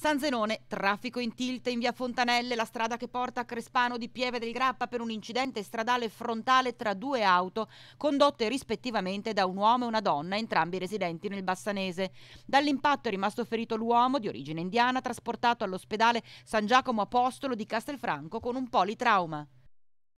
San Zenone, traffico in tilt in via Fontanelle, la strada che porta a Crespano di Pieve del Grappa per un incidente stradale frontale tra due auto condotte rispettivamente da un uomo e una donna, entrambi residenti nel Bassanese. Dall'impatto è rimasto ferito l'uomo di origine indiana trasportato all'ospedale San Giacomo Apostolo di Castelfranco con un politrauma.